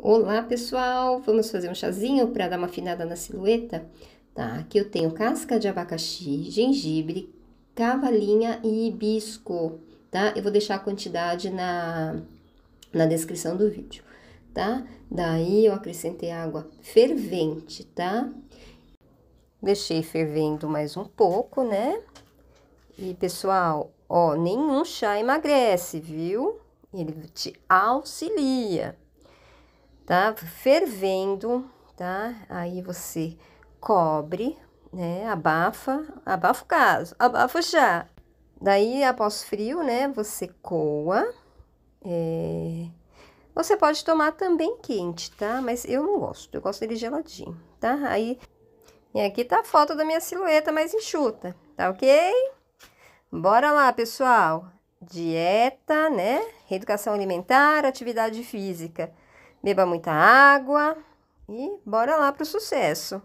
Olá pessoal, vamos fazer um chazinho para dar uma afinada na silhueta? Tá, aqui eu tenho casca de abacaxi, gengibre, cavalinha e hibisco, tá? Eu vou deixar a quantidade na, na descrição do vídeo, tá? Daí eu acrescentei água fervente, tá? Deixei fervendo mais um pouco, né? E pessoal, ó, nenhum chá emagrece, viu? Ele te auxilia tá? Fervendo, tá? Aí você cobre, né? Abafa, abafa o caso, abafa já. Daí, após frio, né? Você coa. É... Você pode tomar também quente, tá? Mas eu não gosto, eu gosto dele geladinho, tá? Aí, e aqui tá a foto da minha silhueta mais enxuta, tá ok? Bora lá, pessoal! Dieta, né? Reeducação alimentar, atividade física beba muita água e bora lá para o sucesso!